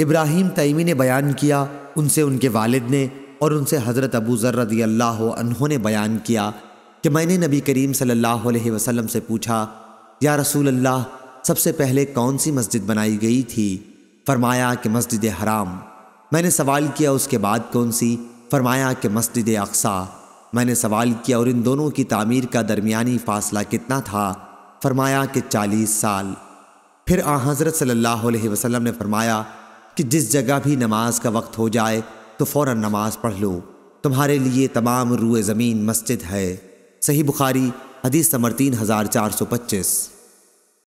इब्राहिम तयमी ने बयान किया उनसे उनके वालिद ने और उनसे हज़रत अबू ज़र रदी अल्लाह उन्होंने ने बयान किया कि मैंने नबी करीम सल्लल्लाहु अलैहि वसल्लम से पूछा या रसूल अल्लाह सबसे पहले कौन सी मस्जिद बनाई गई थी फरमाया कि मस्जिद हराम मैंने सवाल किया उसके बाद कौन सी फरमाया कि मस्जिद अक्सा मैंने सवाल किया और इन दोनों की तामीर का दरमिया फ़ासला कितना था फरमाया कि चालीस साल फिर आ हज़रत सल्ला वसलम ने फरमाया कि जिस जगह भी नमाज का वक्त हो जाए तो फ़ौर नमाज पढ़ लो तुम्हारे लिए तमाम रूए ज़मीन मस्जिद है सही बुखारी हदीस समर तीन हज़ार चार सौ पच्चीस